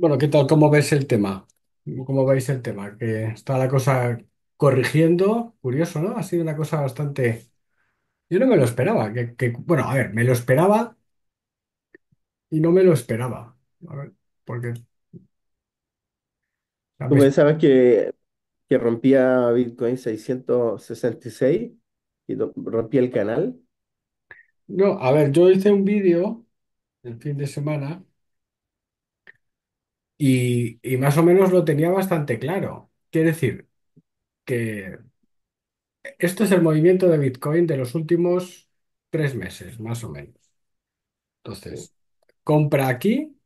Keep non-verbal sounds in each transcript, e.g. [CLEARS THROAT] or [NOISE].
Bueno, ¿qué tal? ¿Cómo ves el tema? ¿Cómo veis el tema? Que está la cosa corrigiendo. Curioso, ¿no? Ha sido una cosa bastante... Yo no me lo esperaba. Que, Bueno, a ver, me lo esperaba y no me lo esperaba. A ver, porque... ¿Tú pensabas que, rompía Bitcoin 666 y rompía el canal? No, a ver, yo hice un vídeo el fin de semana y, más o menos lo tenía bastante claro. Quiere decir que esto es el movimiento de Bitcoin de los últimos tres meses, más o menos. Entonces, compra aquí,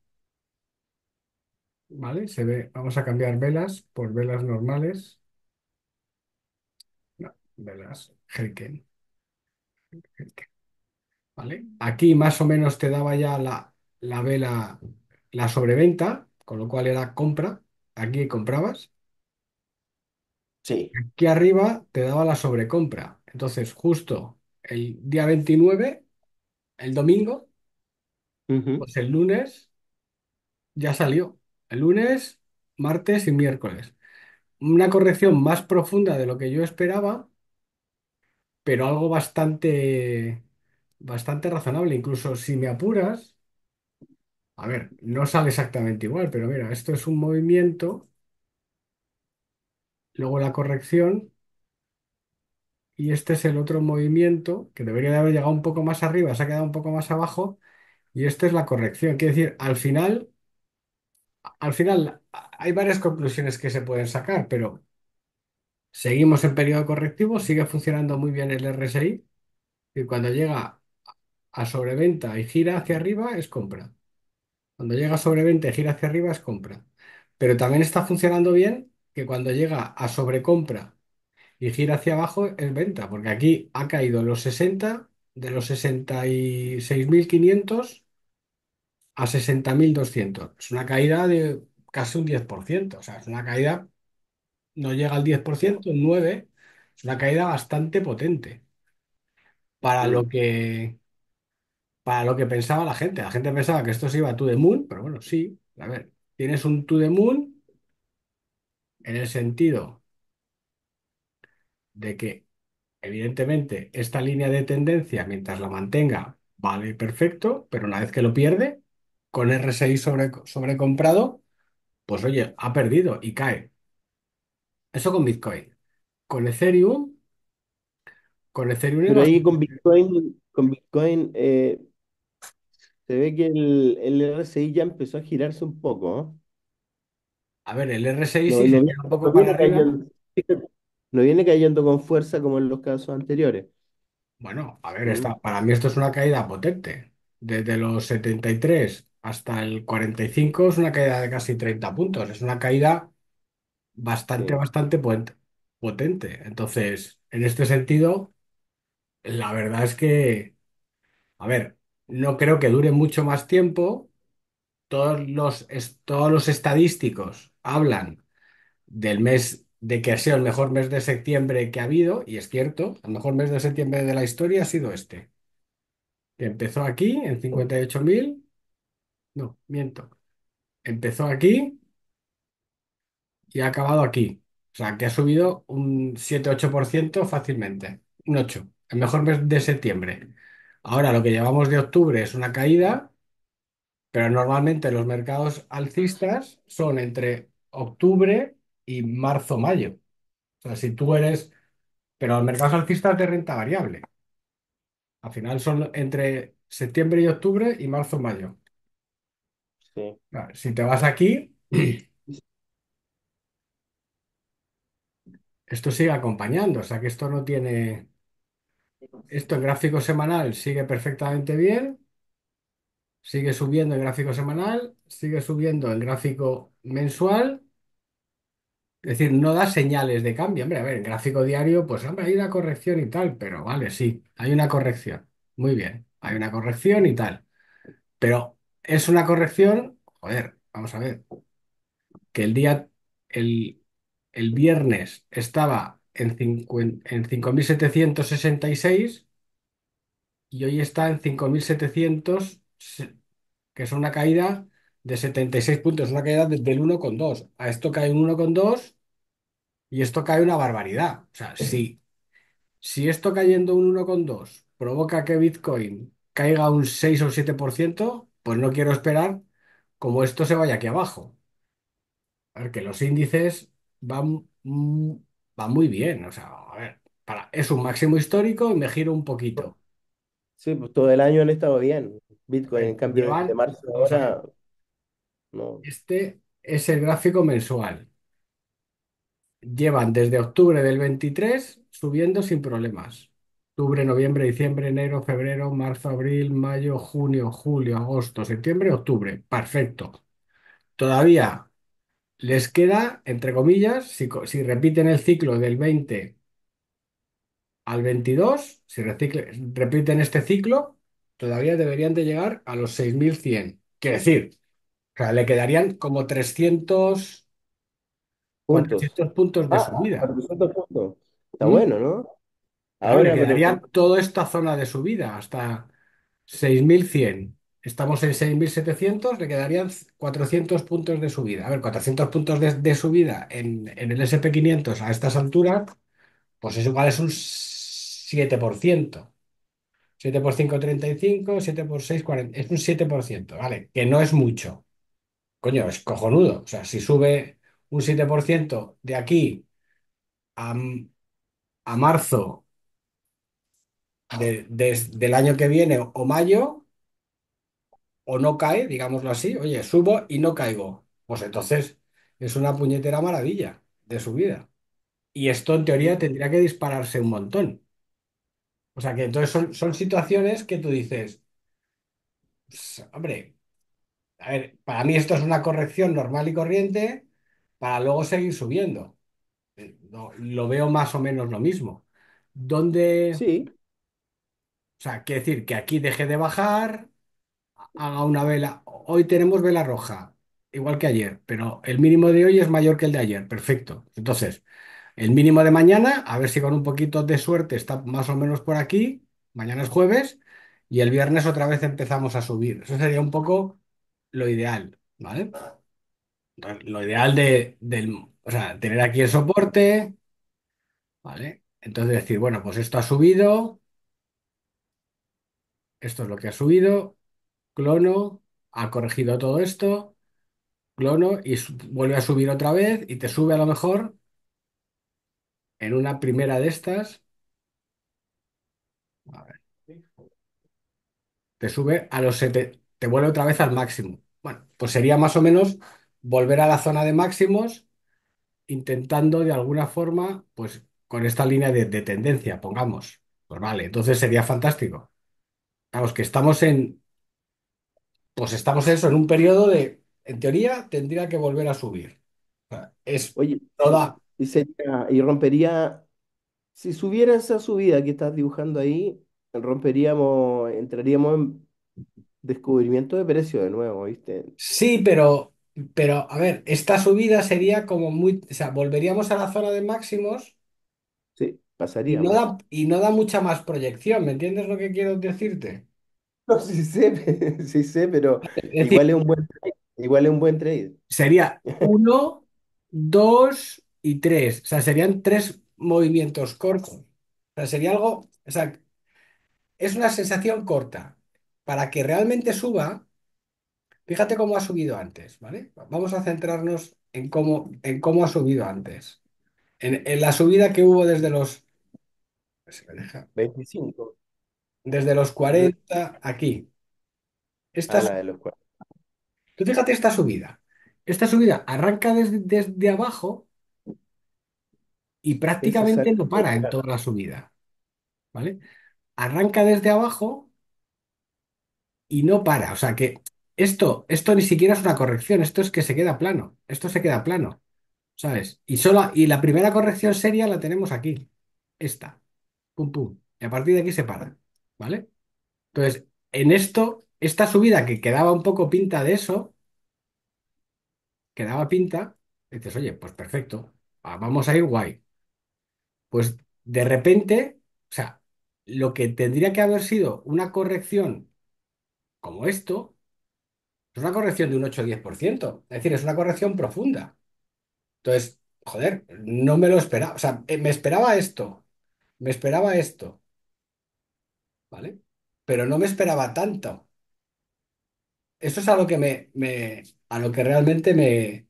¿vale? Se ve, vamos a cambiar velas por velas normales. No, velas Helken. ¿Vale? Aquí más o menos te daba ya la, la vela, la sobreventa con lo cual era compra. Aquí comprabas. Sí, Aquí arriba te daba la sobrecompra. Entonces, justo el día 29, el domingo, pues el lunes ya salió. El lunes, martes y miércoles. Una corrección más profunda de lo que yo esperaba, pero algo bastante, bastante razonable. Incluso si me apuras. A ver, no sale exactamente igual, pero mira, esto es un movimiento, luego la corrección, y este es el otro movimiento que debería de haber llegado un poco más arriba, se ha quedado un poco más abajo, y esta es la corrección. Quiere decir, al final, al final hay varias conclusiones que se pueden sacar, pero seguimos en periodo correctivo, sigue funcionando muy bien el RSI, y cuando llega a sobreventa y gira hacia arriba es compra. Cuando llega sobre y gira hacia arriba, es compra. Pero también está funcionando bien que cuando llega a sobrecompra y gira hacia abajo, es venta, porque aquí ha caído los 60, de los 66.500 a 60.200. Es una caída de casi un 10%, o sea, es una caída, no llega al 10%, un 9%, es una caída bastante potente para lo que para lo que pensaba la gente. La gente pensaba que esto se iba a To The Moon, pero bueno, sí. A ver, tienes un To The Moon en el sentido de que, evidentemente, esta línea de tendencia, mientras la mantenga, vale perfecto, pero una vez que lo pierde, con RSI sobre, sobrecomprado, pues oye, ha perdido y cae. Eso con Bitcoin. Con Ethereum, con Ethereum ahí con Bitcoin, con eh, se ve que el, RSI ya empezó a girarse un poco, A ver, el RSI No, sí viene- cayendo, con fuerza como en los casos anteriores. Bueno, a ver, para mí esto es una caída potente. Desde los 73 hasta el 45 es una caída de casi 30 puntos. Es una caída bastante, bastante potente. Entonces, en este sentido, la verdad es que, a ver, no creo que dure mucho más tiempo. Todos los, todos los estadísticos hablan del mes de que ha sido el mejor mes de septiembre que ha habido, y es cierto, el mejor mes de septiembre de la historia ha sido este, que empezó aquí en 58.000, no, miento, empezó aquí y ha acabado aquí. O sea, que ha subido un 7-8% fácilmente, un 8, el mejor mes de septiembre. Ahora lo que llevamos de octubre es una caída, pero normalmente los mercados alcistas son entre octubre y marzo-mayo. O sea, si tú eres... Pero los mercados alcistas de renta variable. Al final son entre septiembre y octubre y marzo-mayo. Sí. Si te vas aquí, [CLEARS THROAT] esto sigue acompañando. O sea que esto no tiene... Esto, el gráfico semanal sigue perfectamente bien. Sigue subiendo el gráfico semanal, sigue subiendo el gráfico mensual. Es decir, no da señales de cambio. Hombre, a ver, el gráfico diario, pues hombre, hay una corrección y tal, pero vale, sí, hay una corrección. Muy bien, hay una corrección y tal. Pero es una corrección, joder, vamos a ver, que el día, el, el viernes estaba en, 5.766 y hoy está en 5.700, que es una caída de 76 puntos, una caída del 1,2. A esto cae un 1,2 y esto cae una barbaridad. O sea, si, si esto cayendo un 1,2 provoca que Bitcoin caiga un 6 o 7%, pues no quiero esperar como esto se vaya aquí abajo. A que los índices van va muy bien. O sea, a ver, es un máximo histórico y me giro un poquito. Sí, pues todo el año han estado bien. Bitcoin, eh, en cambio, de marzo este es el gráfico mensual. Llevan desde octubre del 23 subiendo sin problemas. Octubre, noviembre, diciembre, enero, febrero, marzo, abril, mayo, junio, julio, agosto, septiembre, octubre. Perfecto. Todavía les queda, entre comillas, si, repiten el ciclo del 20 al 22, si repiten este ciclo, todavía deberían de llegar a los 6.100. Quiere decir, le quedarían como 300, Puntos. de ah, subida. Está bueno, ¿no? Ahora, toda esta zona de subida hasta 6.100. Estamos en 6.700, le quedarían 400 puntos de subida. A ver, 400 puntos de, subida en, el SP500 a estas alturas, pues eso igual, es un 7%. 7 por 5, 35, 7 por 6, 40. Es un 7%, ¿vale? Que no es mucho. Coño, es cojonudo. O sea, si sube un 7% de aquí a, marzo del año que viene o mayo, o no cae, digámoslo así, oye, subo y no caigo. Pues entonces es una puñetera maravilla de subida. Y esto en teoría tendría que dispararse un montón. O sea que entonces son, situaciones que tú dices, pues, hombre, a ver, para mí esto es una corrección normal y corriente para luego seguir subiendo. Eh, lo veo más o menos lo mismo. ¿Dónde? O sea, quiere decir que aquí deje de bajar, haga una vela. Hoy tenemos vela roja, igual que ayer, pero el mínimo de hoy es mayor que el de ayer. Perfecto. Entonces, el mínimo de mañana, a ver si con un poquito de suerte está más o menos por aquí. Mañana es jueves y el viernes otra vez empezamos a subir. Eso sería un poco lo ideal, ¿vale? Lo ideal de, tener aquí el soporte, ¿vale? Entonces decir, bueno, pues esto ha subido, esto es lo que ha subido, clono, ha corregido todo esto, clono y vuelve a subir otra vez y te sube a lo mejor en una primera de estas, te sube a los 7, te vuelve otra vez al máximo. Bueno, pues sería más o menos volver a la zona de máximos intentando de alguna forma, pues con esta línea de, tendencia, pongamos. Pues vale, entonces sería fantástico. Vamos, que estamos en, pues estamos eso, en un periodo de, en teoría, tendría que volver a subir. es Oye, toda... y, y rompería, si subiera esa subida que estás dibujando ahí, romperíamos, entraríamos en descubrimiento de precio de nuevo, ¿viste? Sí, pero, pero a ver, esta subida sería como muy, o sea, volveríamos a la zona de máximos Sí, pasaría y no da mucha más proyección, ¿me entiendes lo que quiero decirte? [LAUGHS] No, sí sé, [LAUGHS] sí sé, pero igual es un buen trade. un buen trade. Sería [LAUGHS] uno, dos y tres. O sea, serían tres movimientos cortos. O sea, sería algo. O sea, es una sensación corta. Para que realmente suba, fíjate cómo ha subido antes, ¿vale? Vamos a centrarnos en cómo, en cómo ha subido antes. En, la subida que hubo desde los. Se 25. Desde los 40 aquí. Esta, de tú fíjate esta subida. Esta subida arranca desde, abajo y prácticamente no para en toda la subida, ¿vale? Arranca desde abajo y no para. O sea que esto, esto ni siquiera es una corrección, esto es que se queda plano. Esto se queda plano, ¿sabes? Y y la primera corrección seria la tenemos aquí. Esta. Pum, pum. Y a partir de aquí se para. ¿vale? Entonces, en esto, esta subida que quedaba un poco pinta de eso, quedaba pinta, dices, oye, pues perfecto, vamos a ir guay. Pues de repente, o sea, lo que tendría que haber sido una corrección como esto, es una corrección de un 8 10%, es decir, es una corrección profunda. Entonces, joder, no me lo esperaba, o sea, eh, me esperaba esto, me esperaba esto. ¿vale? Pero no me esperaba tanto. Eso es a lo que me, me- a lo que realmente me,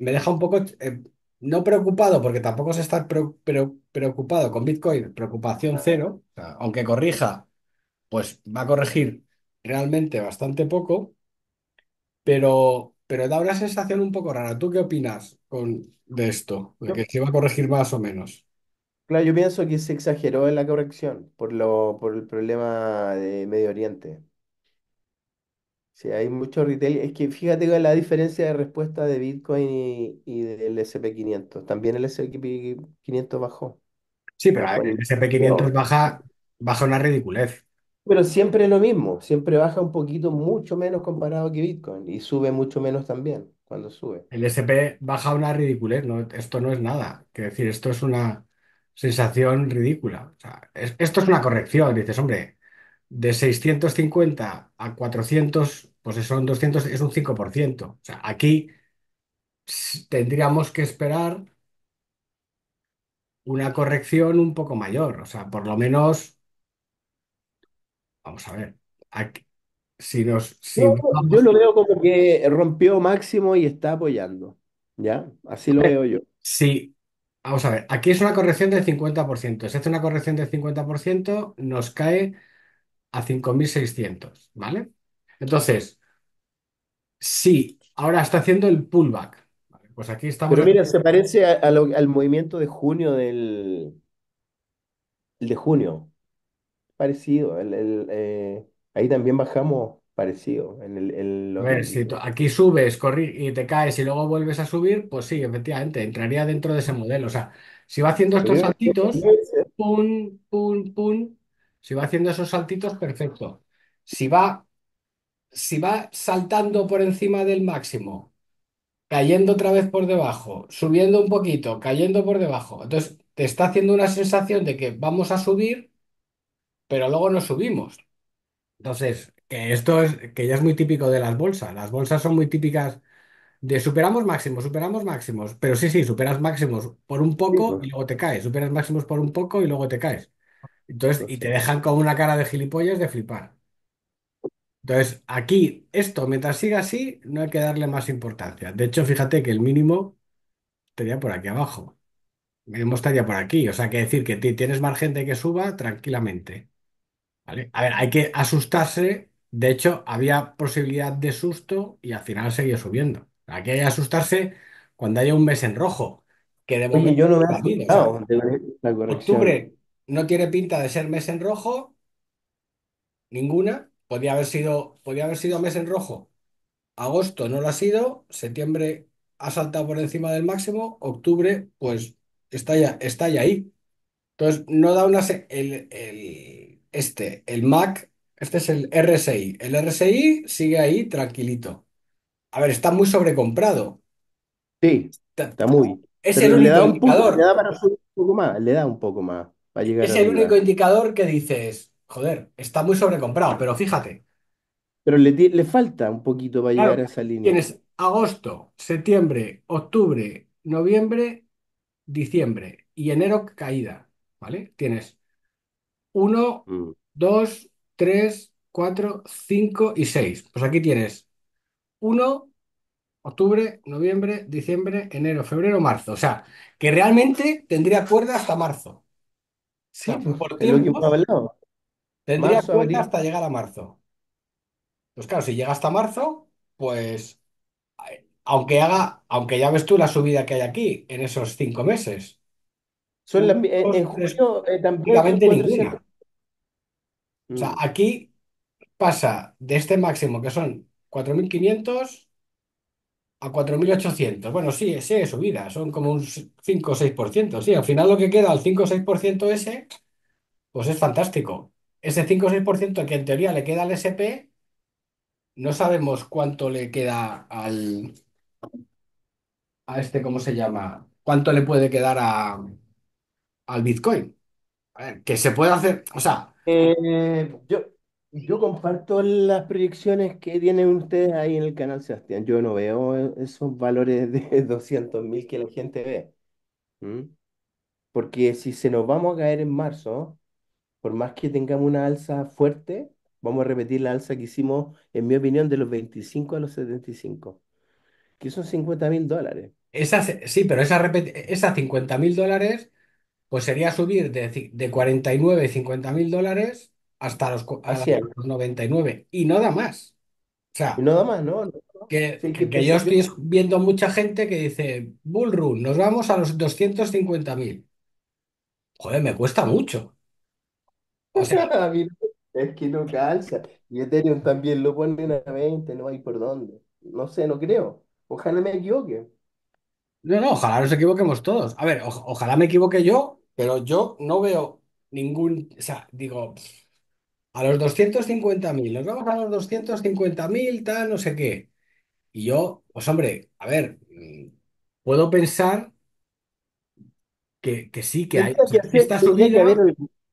me deja un poco, eh, no preocupado, porque tampoco es estar preocupado con Bitcoin, preocupación cero, aunque corrija, pues va a corregir realmente bastante poco, pero, pero da una sensación un poco rara. ¿Tú qué opinas con, de esto? que se va a corregir más o menos? Claro, yo pienso que se exageró en la corrección por lo, por el problema de Medio Oriente. Si hay mucho retail. Es que fíjate la diferencia de respuesta de Bitcoin y, del SP500. También el SP500 bajó. Sí, pero el S&P 500 baja, baja una ridiculez. pero siempre es lo mismo. Siempre baja un poquito, mucho menos comparado que Bitcoin. Y sube mucho menos también cuando sube. El S&P baja una ridiculez, no, esto no es nada. Quiero decir, esto es una sensación ridícula. sea, esto es una corrección. Dices, hombre, de 650 a 400, pues son 200, es un 5%. O sea, aquí tendríamos que esperar una corrección un poco mayor. O sea, por lo menos, vamos a ver, si nos, yo lo veo como que rompió máximo y está apoyando, ¿ya? Así lo veo yo. sí. Vamos a ver, aquí es una corrección del 50%. Se hace una corrección del 50%, nos cae a 5.600, ¿vale? Entonces, sí, ahora está haciendo el pullback. Pues aquí estamos... Pero mira, se parece al movimiento de junio del... el de junio. Parecido. Eh, ahí también bajamos parecido. En el, si aquí subes, corri- y te caes y luego vuelves a subir, pues sí, efectivamente, entraría dentro de ese modelo. O sea, si va haciendo estos saltitos, pum, pum, pum, si va haciendo esos saltitos, perfecto. Si va, si va saltando por encima del máximo, cayendo otra vez por debajo, subiendo un poquito, cayendo por debajo, entonces te está haciendo una sensación de que vamos a subir, pero luego no subimos. Entonces, que esto es, que ya es muy típico de las bolsas. Las bolsas son muy típicas de superamos máximos, superamos máximos. Pero sí, sí, superas máximos por un poco y pues. luego te caes. Superas máximos por un poco y luego te caes. Entonces, pues y te dejan con una cara de gilipollas de flipar. Entonces, aquí, esto, mientras siga así, no hay que darle más importancia. De hecho, fíjate que el mínimo estaría por aquí abajo. El mínimo estaría por aquí. O sea, que decir que tienes margen de que suba tranquilamente. ¿Vale? A ver, hay que asustarse de hecho, había posibilidad de susto y al final seguía subiendo. Aquí hay que asustarse cuando haya un mes en rojo, que yo no Octubre no tiene pinta de ser mes en rojo, ninguna. Podía haber sido, haber sido mes en rojo. Agosto no lo ha sido, septiembre ha saltado por encima del máximo, octubre pues está ya, está ahí. Entonces no da una... El, el- este, el MAC este es el RSI. El RSI sigue ahí tranquilito. A ver, está muy sobrecomprado. Sí, está muy. Es el único indicador. más, Es el único indicador que dices, joder, está muy sobrecomprado, pero fíjate, Pero le, falta un poquito para llegar a esa línea. tienes agosto, septiembre, octubre, noviembre, diciembre y enero caída, ¿vale? Tienes uno, mm. dos... 3, 4, 5 y 6. Pues aquí tienes 1, octubre, noviembre, diciembre, enero, febrero, marzo. O sea, que realmente tendría cuerda hasta marzo. Sí, sea, pues, lo que tendría cuerda hasta llegar a marzo. Entonces, pues claro, si llega hasta marzo, pues aunque haga, aunque ya ves tú la subida que hay aquí en esos cinco meses, Son en, junio eh, también Mm. O sea, aquí pasa de este máximo que son 4.500 a 4.800. Bueno, sí, sí, es subida, son como un 5 o 6%. Sí, al final lo que queda, al 5 o 6% ese, pues es fantástico. Ese 5 o 6% que en teoría le queda al SP, no sabemos cuánto le queda al, a este, ¿cómo se llama? ¿Cuánto le puede quedar al Bitcoin? que se puede hacer, o sea... Eh, yo, yo comparto las proyecciones que tienen ustedes ahí en el canal, Sebastián. Yo no veo esos valores de 200 [LAUGHS] mil que la gente ve. Porque si se nos vamos a caer en marzo, por más que tengamos una alza fuerte, vamos a repetir la alza que hicimos, en mi opinión, de los 25 a los 75, que son 50 mil dólares. sí, pero esas, esas 50 mil dólares pues sería subir de, de 49, 50 mil dólares hasta los, ah, los 99 y no da más. O Y sea, nada más, ¿no? que, yo estoy viendo mucha gente que dice, Bull nos vamos a los 250 mil. Joder, me cuesta mucho. O sea, [LAUGHS] es que no calza. Y Ethereum también lo ponen a 20, no hay por dónde. No sé, no creo. Ojalá me equivoque. no, no, ojalá nos equivoquemos todos. A ver, ojalá me equivoque yo pero yo no veo ningún, o sea, digo, a los 250.000, nos vamos a los 250.000, tal, no sé qué. Y yo, pues hombre, a ver, mm, puedo pensar que, sí, que hay,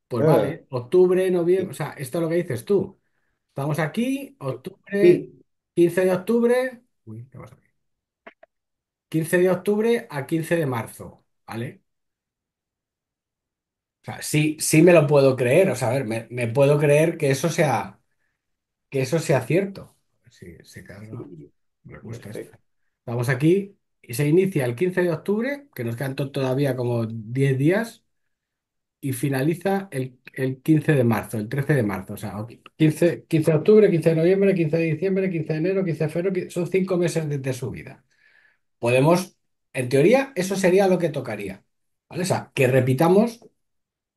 pues vale, octubre, noviembre, o sea, esto es lo que dices tú. Estamos aquí, octubre, 15 de octubre, 15 de octubre a 15 de marzo, ¿vale? sea, sí, sí me lo puedo creer, o sea, a ver, me, puedo creer que eso sea, que eso sea cierto. Sí, eh, Vamos aquí y se inicia el 15 de octubre, que nos quedan todavía como 10 días, y finaliza el, 15 de marzo, el 13 de marzo, o sea, 15, 15 de octubre, 15 de noviembre, 15 de diciembre, 15 de enero, 15 de febrero, son cinco meses de, subida. su vida. Podemos, en teoría, eso sería lo que tocaría, ¿vale? O sea, que repitamos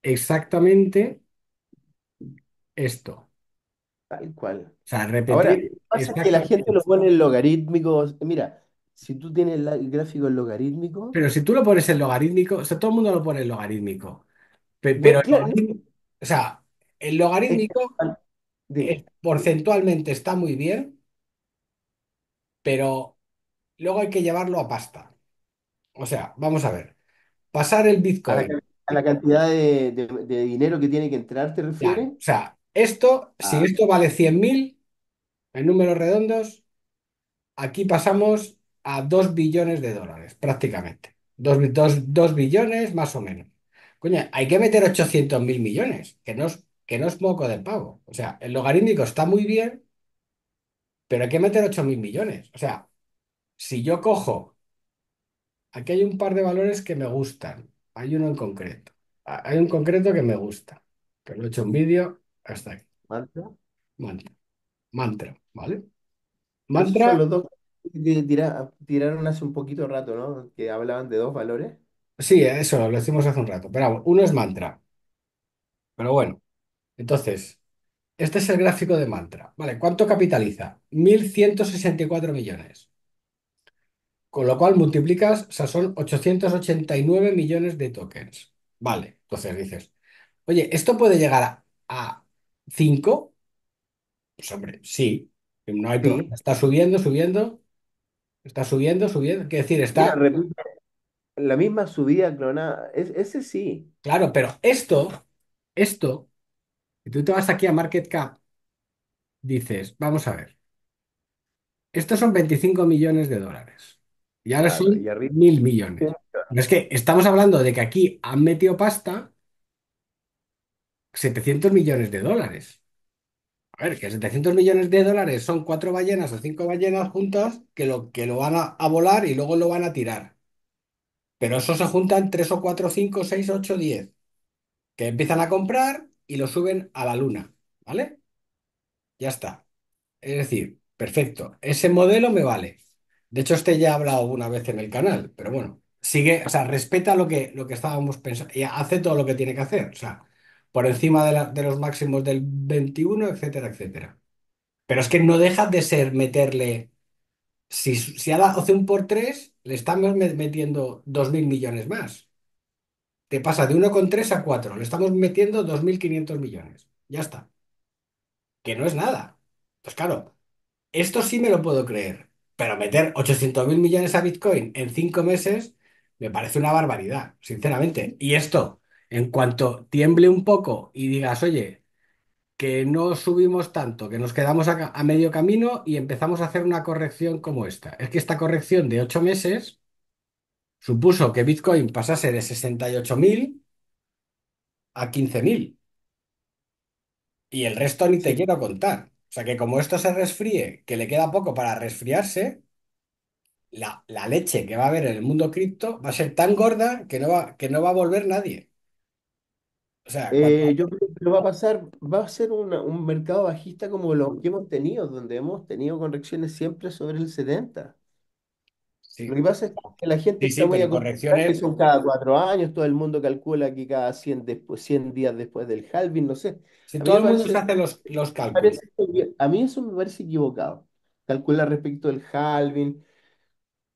exactamente esto. Tal cual. O sea, Ahora, que pasa que la gente lo pone en logarítmico. Mira, si tú tienes el gráfico en logarítmico, Pero si tú lo pones en logarítmico, o sea, todo el mundo lo pone en logarítmico. Pero, o sea, el logarítmico porcentualmente está muy bien, pero luego hay que llevarlo a pasta. O sea, vamos a ver, pasar el Bitcoin la cantidad de, dinero que tiene que entrar, ¿te refieres? O sea, esto, si ah. esto vale 100.000, en números redondos, aquí pasamos a 2 billones de dólares, prácticamente. 2, billones más o menos. Coño, hay que meter 800.000 mil millones, que no, es, que no es moco de pago. O sea, el logarítmico está muy bien, pero hay que meter 8.000 millones. O sea, si yo cojo, aquí hay un par de valores que me gustan. Hay uno en concreto. Hay un concreto que me gusta, que lo he hecho un vídeo hasta aquí. Mantra. Mantra. Mantra, ¿vale? Mantra, tiraron hace un poquito rato, ¿no? Que hablaban de dos valores. sí, eso lo decimos hace un rato. Pero bueno, uno es mantra. Pero bueno, entonces, este es el gráfico de mantra. Vale, ¿cuánto capitaliza? 1.164 millones. Con lo cual multiplicas, o sea, son 889 millones de tokens. Vale, entonces dices, oye, ¿esto puede llegar a 5? Pues hombre, sí, no hay problema. Está subiendo, subiendo, está subiendo, subiendo. Quiero decir, está... la misma subida clonada, ese sí. Claro, pero esto, esto, y tú te vas aquí a Market Cap, dices, vamos a ver, estos son 25 millones de dólares. Y ahora son mil millones. es que estamos hablando de que aquí han metido pasta 700 millones de dólares. A ver, que 700 millones de dólares son cuatro ballenas o cinco ballenas juntas que lo, que lo van a, volar y luego lo van a tirar. Pero eso se juntan tres o cuatro, cinco, seis, ocho, diez. que empiezan a comprar y lo suben a la luna. ¿Vale? Ya está. Es decir, perfecto. Ese modelo me vale. De hecho, este ya ha hablado una vez en el canal, pero bueno, sigue, o sea, respeta lo que, lo que estábamos pensando y hace todo lo que tiene que hacer, o sea, por encima de, los máximos del 21, etcétera, etcétera. Pero es que no deja de ser meterle, si, si hace un por tres, le estamos metiendo dos mil millones más. Te pasa de uno con 1,3 a 4, le estamos metiendo 2.500 millones. Ya está, que no es nada. Pues claro, esto sí me lo puedo creer. Pero meter 800 mil millones a Bitcoin en cinco meses me parece una barbaridad, sinceramente. Y esto, en cuanto tiemble un poco y digas, oye, que no subimos tanto, que nos quedamos a, medio camino y empezamos a hacer una corrección como esta. Es que esta corrección de ocho meses supuso que Bitcoin pasase de 68.000 mil a 15.000. Y el resto ni te quiero contar. O sea que como esto se resfríe, que le queda poco para resfriarse, la, la leche que va a haber en el mundo cripto va a ser tan gorda que no va, que no va a volver nadie. O sea, eh, yo creo que lo va a pasar, va a ser un mercado bajista como lo que hemos tenido, donde hemos tenido correcciones siempre sobre el 70. Lo que pasa es que la gente sí, está muy acostumbrada que son cada cuatro años, todo el mundo calcula que cada 100, después, 100 días después del halving, no sé. Si todo el mundo los, los cálculos. a mí eso me parece equivocado. calcula respecto del halving.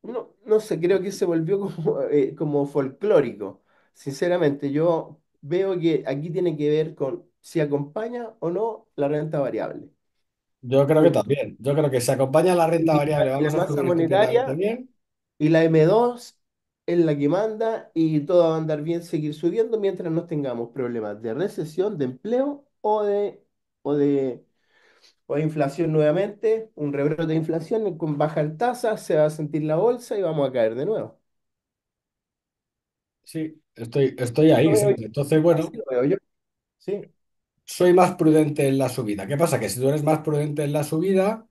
No, no sé, creo que se volvió como, eh, como folclórico. Sinceramente, yo veo que aquí tiene que ver con si acompaña o no la renta variable. Yo creo que también. Yo creo que se acompaña la renta variable. Vamos la masa monetaria, también. Y la M2 es la que manda y todo va a andar bien, seguir subiendo mientras no tengamos problemas de recesión, de empleo o de, o de, inflación nuevamente, un rebrote de inflación con el tasa, se va a sentir la bolsa y vamos a caer de nuevo. Sí, estoy, estoy ahí. Entonces, bueno, Sí. soy más prudente en la subida. ¿Qué pasa? Que si tú eres más prudente en la subida,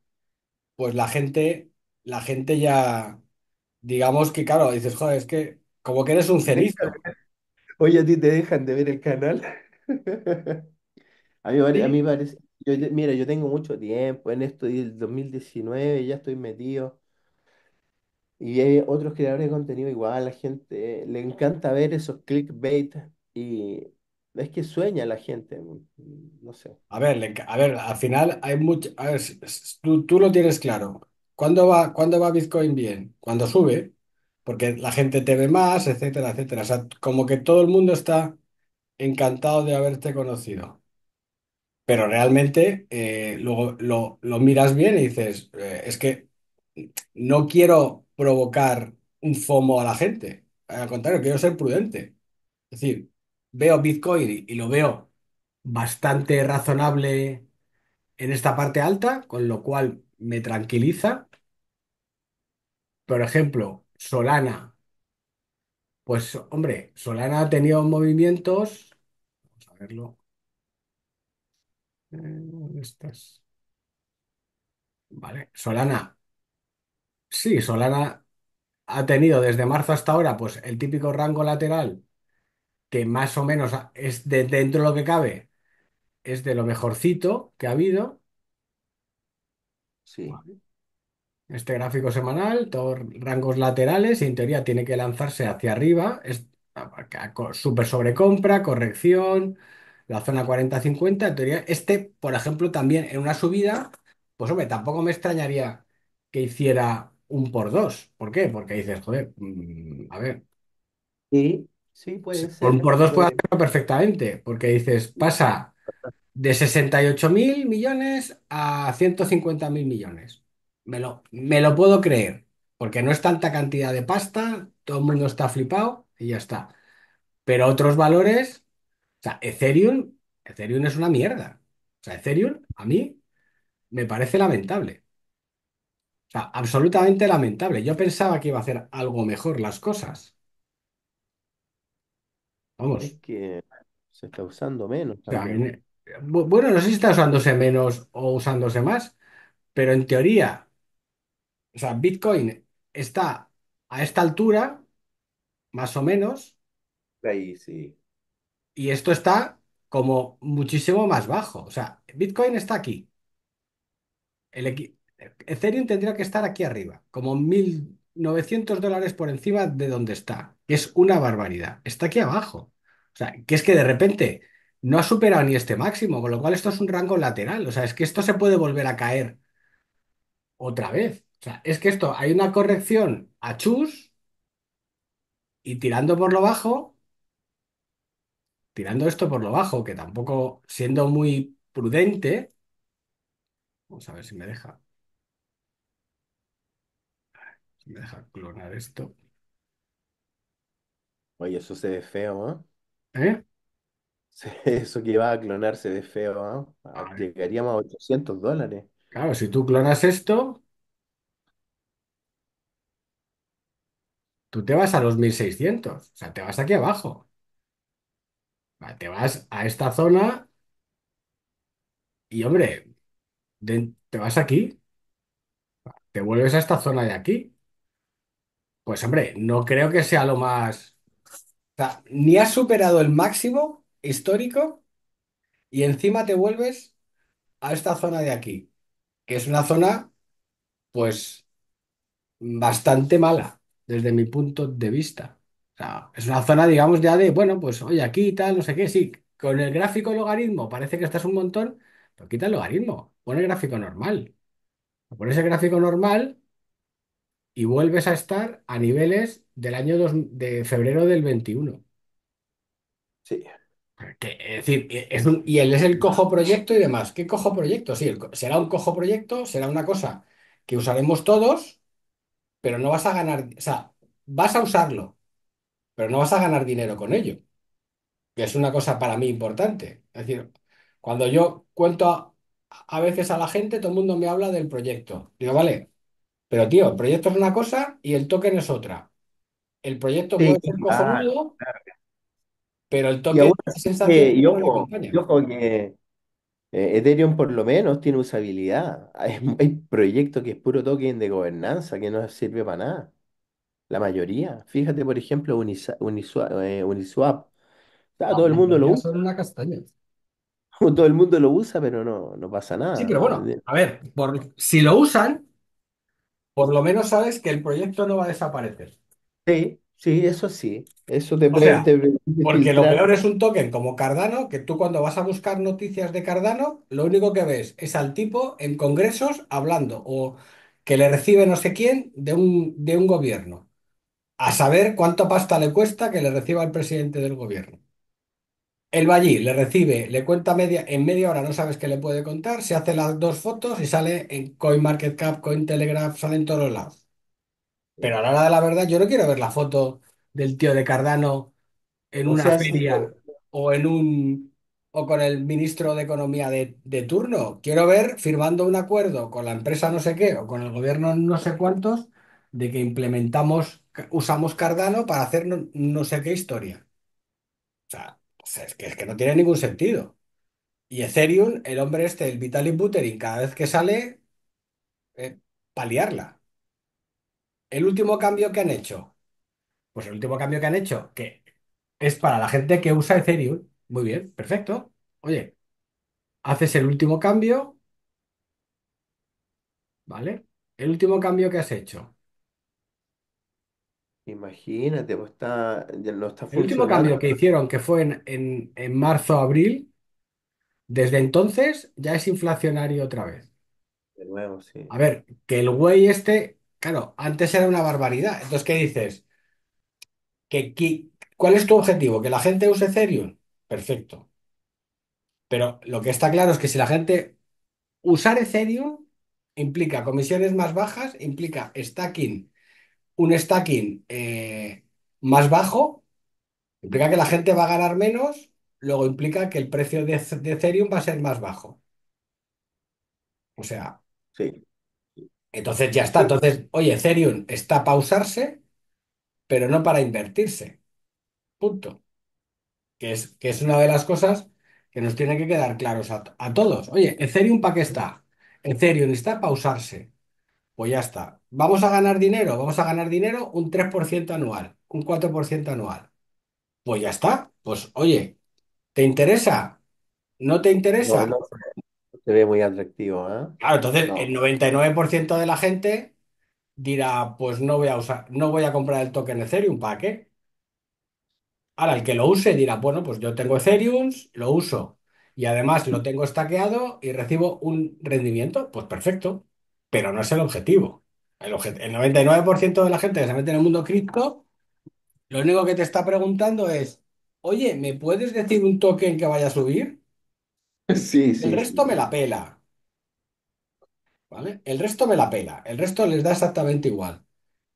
pues la gente, la gente ya, digamos que, claro, dices, joder, es que como que eres un cerizo. Oye, a ti te dejan de ver el canal. [LAUGHS] A mí, me parece, yo, mira, yo tengo mucho tiempo en esto y el 2019 ya estoy metido. Y hay otros creadores de contenido igual, la gente le encanta ver esos clickbait y es que sueña la gente, mm, no sé. A ver, a ver, al final hay mucho, a ver, tú, tú lo tienes claro. ¿Cuándo va, cuándo va Bitcoin bien? Cuando sube, porque la gente te ve más, etcétera, etcétera. O sea, como que todo el mundo está encantado de haberte conocido. Pero realmente eh, luego lo, miras bien y dices, eh, es que no quiero provocar un FOMO a la gente. Al contrario, quiero ser prudente. Es decir, veo Bitcoin y lo veo bastante razonable en esta parte alta, con lo cual me tranquiliza por ejemplo, Solana. Pues, hombre, Solana ha tenido movimientos. Vamos a verlo. Eh, ¿Dónde estás? Vale, Solana. Sí, Solana ha tenido desde marzo hasta ahora, pues el típico rango lateral que más o menos es de, dentro de lo que cabe, es de lo mejorcito que ha habido. Sí. Este gráfico semanal, todos rangos laterales y en teoría tiene que lanzarse hacia arriba. Es súper sobrecompra, corrección, la zona 40-50. En teoría, este, por ejemplo, también en una subida, pues hombre, tampoco me extrañaría que hiciera un por dos. ¿Por qué? Porque dices, joder, mm, a ver, Sí, sí, puede ser. un por dos puede hacerlo perfectamente, porque dices, pasa de 68 mil millones a 150 mil millones. Me lo, puedo creer, porque no es tanta cantidad de pasta, todo el mundo está flipado y ya está. Pero otros valores, o sea, Ethereum, Ethereum es una mierda. O sea, Ethereum a mí me parece lamentable. O sea, absolutamente lamentable. Yo pensaba que iba a hacer algo mejor las cosas. Vamos. Es que se está usando menos bueno, no sé si está usándose menos o usándose más, pero en teoría. O sea, Bitcoin está a esta altura, más o menos, Ahí sí. y esto está como muchísimo más bajo. O sea, Bitcoin está aquí. El Ethereum tendría que estar aquí arriba, como 1.900 dólares por encima de donde está, es una barbaridad. Está aquí abajo. O sea, que es que de repente no ha superado ni este máximo, con lo cual esto es un rango lateral. O sea, es que esto se puede volver a caer otra vez. O sea, es que esto, hay una corrección a chus y tirando por lo bajo, tirando esto por lo bajo, que tampoco siendo muy prudente, vamos a ver si me deja, si me deja clonar esto. Oye, eso se ve feo, ¿eh? ¿Eh? [LAUGHS] Eso que iba a clonarse de feo, ¿eh? Llegaríamos a 800 dólares. Claro, si tú clonas esto, Tú te vas a los 1600, o sea, te vas aquí abajo. Te vas a esta zona y, hombre, te vas aquí, te vuelves a esta zona de aquí. Pues, hombre, no creo que sea lo más... O sea, ni has superado el máximo histórico y encima te vuelves a esta zona de aquí, que es una zona, pues, bastante mala desde mi punto de vista. es una zona, digamos, ya de, bueno, pues oye, aquí y tal, no sé qué, sí, con el gráfico logaritmo parece que estás un montón, pero quita el logaritmo, pon el gráfico normal. Pones ese gráfico normal y vuelves a estar a niveles del año de febrero del 21. Sí. es decir, y él es el cojo proyecto y demás. ¿Qué cojo proyecto? Sí, será un cojo proyecto, será una cosa que usaremos todos, pero no vas a ganar, o sea, vas a usarlo, pero no vas a ganar dinero con ello, que es una cosa para mí importante. Es decir, cuando yo cuento a, veces a la gente, todo el mundo me habla del proyecto. Digo, vale, pero tío, el proyecto es una cosa y el token es otra. El proyecto puede ser cosa pero el token es eh, que, eh, Ethereum por lo menos tiene usabilidad. [LAUGHS] Hay, proyectos que es puro token de gobernanza, que no sirve para nada. La mayoría. Fíjate, por ejemplo, eh, Uniswap. Ah, todo el mundo lo usa, son una castaña. [LAUGHS] todo el mundo lo usa, pero no, no pasa Sí, pero bueno, a ver, por, si lo usan, por lo menos sabes que el proyecto no va a desaparecer. Sí, Sí, eso sí, eso te, porque lo peor es un token como Cardano, que tú cuando vas a buscar noticias de Cardano, lo único que ves es al tipo en congresos hablando o que le recibe no sé quién de un, de un gobierno. A saber cuánto pasta le cuesta que le reciba el presidente del gobierno. Él va allí, le recibe, le cuenta media, en media hora no sabes qué le puede contar, se hace las dos fotos y sale en CoinMarketCap, Cointelegraph, en todos los lados. Pero a la hora de la verdad, yo no quiero ver la foto del tío de Cardano en una feria o en un o con el ministro de Economía de, de turno. Quiero ver firmando un acuerdo con la empresa no sé qué o con el gobierno no sé cuántos de que implementamos, usamos Cardano para hacer no, sé qué historia. O sea, es que, es que no tiene ningún sentido. Y Ethereum, el hombre este, el Vitalik Buterin, cada vez que sale, eh, paliarla. El último cambio que han hecho, pues el último cambio que han hecho, que es para la gente que usa Ethereum. Muy bien, perfecto. Oye, haces el último cambio, ¿vale? El último cambio que has hecho. Imagínate, pues está, El último cambio que hicieron, que fue en, en, en marzo, abril, desde entonces ya es inflacionario otra vez. De nuevo, sí. A ver, que el güey este Claro, antes era una barbaridad. Entonces, ¿qué dices? ¿Que, cuál es tu objetivo? ¿Que la gente use Ethereum? Perfecto. Pero lo que está claro es que si la gente usar Ethereum implica comisiones más bajas, implica stacking, un stacking eh, más bajo, implica que la gente va a ganar menos, luego implica que el precio de, de Ethereum va a ser más bajo. O sea, Sí. Entonces ya está. Entonces, oye, Ethereum está para usarse, pero no para invertirse. Punto. Que es, que es una de las cosas que nos tiene que quedar claros a, todos. Oye, Ethereum para qué está? Ethereum está pausarse, usarse. Pues ya está. ¿Vamos a ganar dinero? Vamos a ganar dinero un 3% anual, un 4% anual. Pues ya está. Pues oye, ¿te interesa? ¿No te interesa? se ve muy atractivo, ¿ah? Claro, entonces el 99% de la gente dirá, pues no voy a usar, no voy a comprar el token Ethereum, ¿para qué? Ahora, el que lo use dirá, bueno, pues yo tengo Ethereum, lo uso y además lo tengo stackeado y recibo un rendimiento, pues perfecto, pero no es el objetivo. El, el 99% de la gente que se mete en el mundo cripto, lo único que te está preguntando es, oye, ¿me puedes decir un token que vaya a subir? El resto me la pela, ¿vale? El resto me la pela, el resto les da exactamente igual.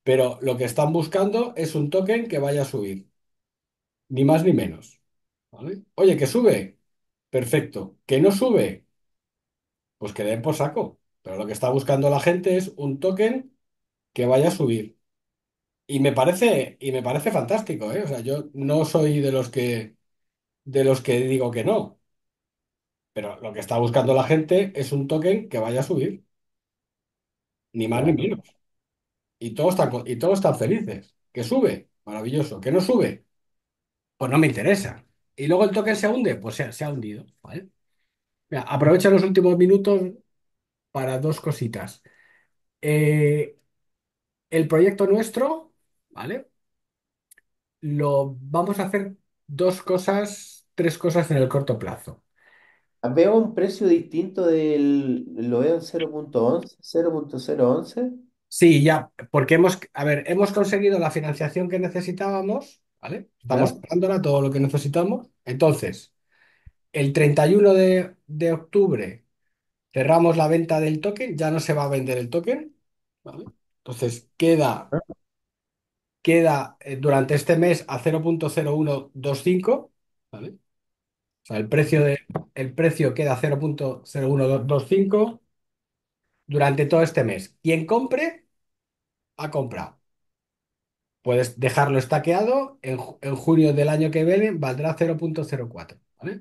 Pero lo que están buscando es un token que vaya a subir, ni más ni menos, Oye, que sube, perfecto. Que no sube, pues que den por saco. Pero lo que está buscando la gente es un token que vaya a subir. Y me parece, y me parece fantástico, ¿eh? O sea, yo no soy de los que, de los que digo que no. Pero lo que está buscando la gente es un token que vaya a subir, ni más ni menos. Y todos están, y todos están felices. Que sube, maravilloso. Que no sube, pues no me interesa. Y luego el token se hunde, pues se, ha hundido, ¿vale? aprovecha los últimos minutos para dos cositas. Eh, el proyecto nuestro, ¿vale? Lo vamos a hacer dos cosas, tres cosas en el corto plazo. Veo un precio distinto del, lo veo 0.11, 0.011. Sí, ya, porque hemos, a ver, hemos conseguido la financiación que necesitábamos, ¿vale? Estamos dándola todo lo que necesitamos. Entonces, el 31 de, octubre cerramos la venta del token, ya no se va a vender el token, ¿vale? Entonces, queda, queda eh, durante este mes a 0.0125, ¿vale? sea, el precio, el precio queda 0.0125 durante todo este mes. Quien compre, ha comprado. Puedes dejarlo estaqueado, en, junio del año que viene valdrá 0.04,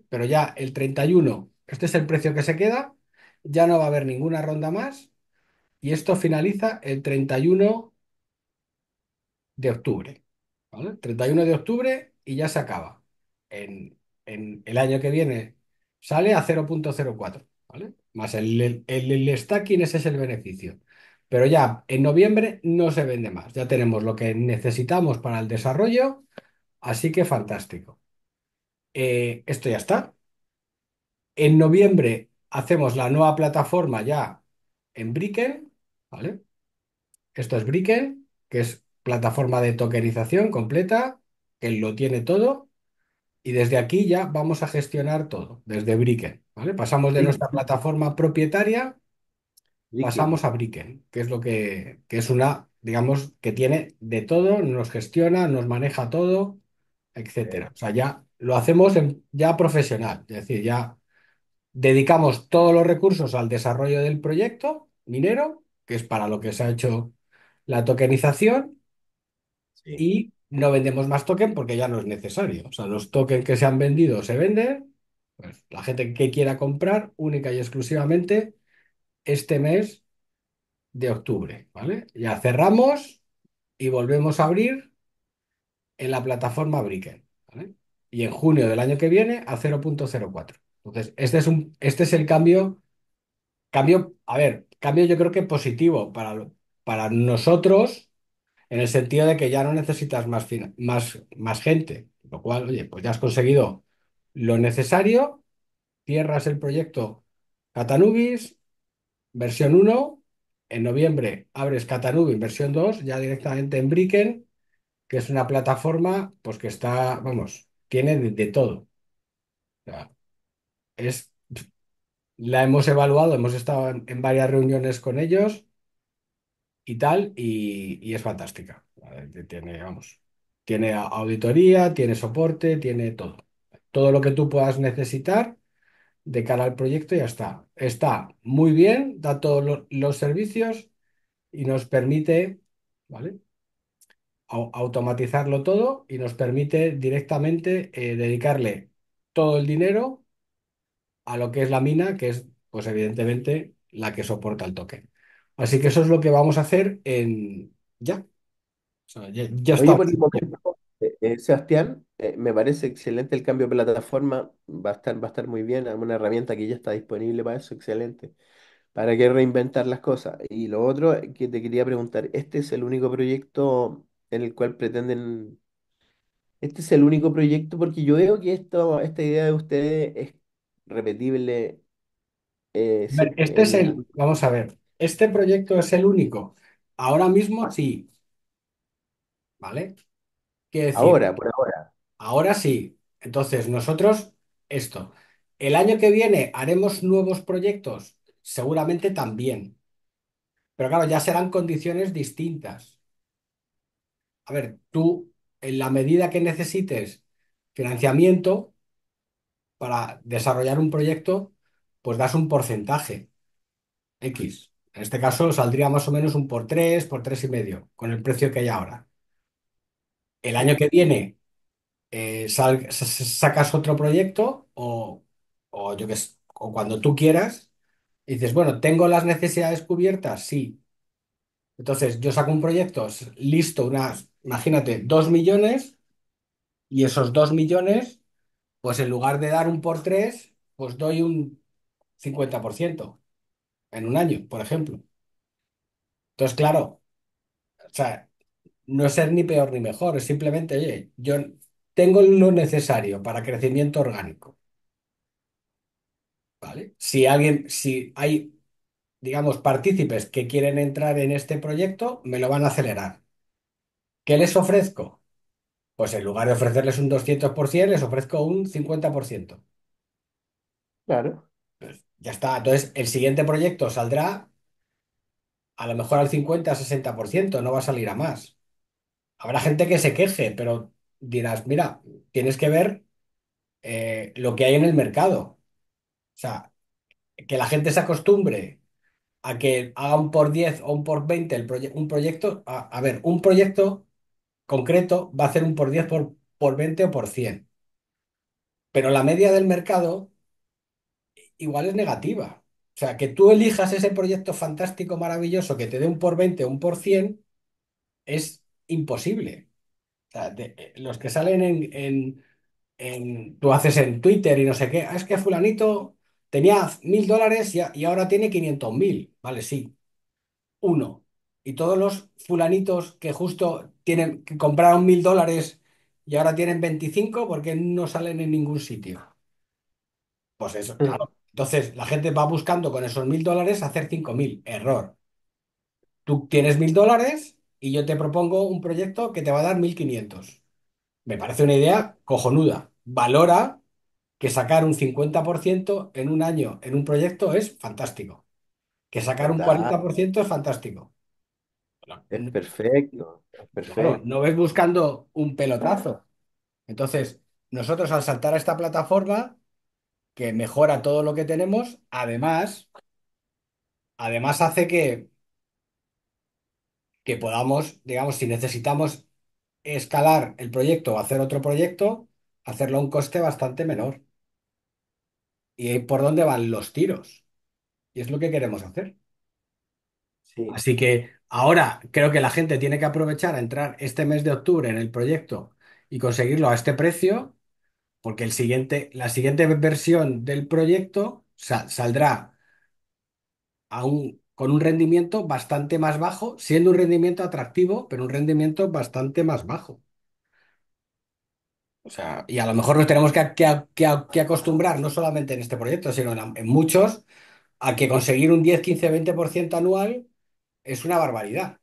Pero ya el 31, este es el precio que se queda, ya no va a haber ninguna ronda más y esto finaliza el 31 de octubre, 31 de octubre y ya se acaba. En, en el año que viene sale a 0.04, ¿vale? Más el, el, stacking, ese es el beneficio. Pero ya en noviembre no se vende más. Ya tenemos lo que necesitamos para el desarrollo, así que fantástico. Eh, esto ya está. En noviembre hacemos la nueva plataforma ya en Bricken, ¿vale? Esto es Bricken, que es plataforma de tokenización completa, que lo tiene todo. Y desde aquí ya vamos a gestionar todo, desde Bricken. ¿vale? Pasamos de nuestra plataforma propietaria, pasamos a Bricken, que es lo que, es una, digamos, que tiene de todo, nos gestiona, nos maneja todo, etcétera. O sea, ya lo hacemos ya profesional, es decir, ya dedicamos todos los recursos al desarrollo del proyecto minero, que es para lo que se ha hecho la tokenización, y no vendemos más token porque ya no es necesario. O sea, los tokens que se han vendido se venden. Pues, la gente que quiera comprar única y exclusivamente este mes de octubre, ¿vale? Ya cerramos y volvemos a abrir en la plataforma Bricket. Y en junio del año que viene a 0.04. Entonces, este es, un, este es el cambio, cambio, a ver, cambio yo creo que positivo para, para nosotros en el sentido de que ya no necesitas más, más, más gente, lo cual, oye, pues ya has conseguido lo necesario, cierras el proyecto Catanubis, versión 1, en noviembre abres Catanubis versión 2, ya directamente en Bricken, que es una plataforma pues que está, vamos, tiene de, todo. es, la hemos evaluado, hemos estado en varias reuniones con ellos y tal, y, es fantástica. Tiene, vamos, tiene auditoría, tiene soporte, tiene todo. Todo lo que tú puedas necesitar de cara al proyecto ya está. Está muy bien, da todos los servicios y nos permite, ¿vale? automatizarlo todo y nos permite directamente eh, dedicarle todo el dinero a lo que es la mina, que es, pues evidentemente, la que soporta el toque Así que eso es lo que vamos a hacer en ya. ya, Sebastián, me parece excelente el cambio de plataforma. Va a estar, va a estar muy bien. Hay una herramienta que ya está disponible para eso, excelente. ¿Para qué reinventar las cosas? Y lo otro que te quería preguntar, ¿este es el único proyecto en el cual pretenden... Este es el único proyecto porque yo veo que esto, esta idea de ustedes es repetible. Eh, este es el, vamos a ver. ¿Este proyecto es el único? Ahora mismo sí, ¿vale? Ahora, por ahora. ahora sí. Entonces, nosotros, esto. El año que viene haremos nuevos proyectos, seguramente también. Pero claro, ya serán condiciones distintas. A ver, tú, en la medida que necesites financiamiento para desarrollar un proyecto, pues das un porcentaje X. En este caso saldría más o menos un por tres, por tres y medio, con el precio que hay ahora. El año que viene eh, sacas otro proyecto o, yo que cuando tú quieras, y dices, bueno, ¿tengo las necesidades cubiertas? Sí. Entonces yo saco un proyecto listo, unas, imagínate, dos millones, y esos dos millones, pues en lugar de dar un por tres, pues doy un 50% en un año, por ejemplo. Entonces, claro, o sea, no ser ni peor ni mejor, es simplemente, oye, yo tengo lo necesario para crecimiento orgánico, ¿vale? Si alguien, si hay, digamos, partícipes que quieren entrar en este proyecto, me lo van a acelerar. ¿Qué les ofrezco? Pues en lugar de ofrecerles un 200%, les ofrezco un 50%. Claro. Ya está. Entonces, el siguiente proyecto saldrá a lo mejor al 50-60%, no va a salir a más. Habrá gente que se queje, pero dirás, mira, tienes que ver eh, lo que hay en el mercado. O sea, que la gente se acostumbre a que haga un por 10 o un por 20 el un proyecto. A, ver, un proyecto concreto va a hacer un por 10 por, por 20 o por 100. Pero la media del mercado igual es negativa. O sea, que tú elijas ese proyecto fantástico, maravilloso, que te dé un por 20 o un por 100, es imposible. Eh, los que salen en, tú haces en Twitter y no sé qué, ah, es que fulanito tenía mil dólares y, ahora tiene 500 mil, vale, sí, uno. Y todos los fulanitos que justo tienen, que compraron mil dólares y ahora tienen 25 porque no salen en ningún sitio. Pues eso, mm. claro, entonces, la gente va buscando con esos mil dólares hacer cinco mil. Error. Tú tienes mil dólares y yo te propongo un proyecto que te va a dar 1500. Me parece una idea cojonuda. Valora que sacar un 50% en un año en un proyecto es fantástico. Que sacar un 40% es fantástico. es perfecto, perfecto. no ves buscando un pelotazo. Entonces, nosotros al saltar a esta plataforma que mejora todo lo que tenemos, además, además hace que, que podamos, digamos, si necesitamos escalar el proyecto o hacer otro proyecto, hacerlo a un coste bastante menor. Y ahí por dónde van los tiros. Y es lo que queremos hacer. Así que ahora creo que la gente tiene que aprovechar a entrar este mes de octubre en el proyecto y conseguirlo a este precio porque el siguiente, la siguiente versión del proyecto saldrá con un rendimiento bastante más bajo, siendo un rendimiento atractivo, pero un rendimiento bastante más bajo. O sea, y a lo mejor nos tenemos que, que- acostumbrar, no solamente en este proyecto, sino en, muchos, a que conseguir un 10, 15, 20% anual es una barbaridad.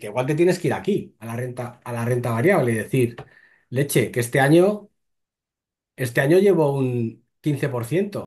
que igual te tienes que ir aquí, a la renta, a la renta variable, y decir, leche, que este año este año llevo un 15%.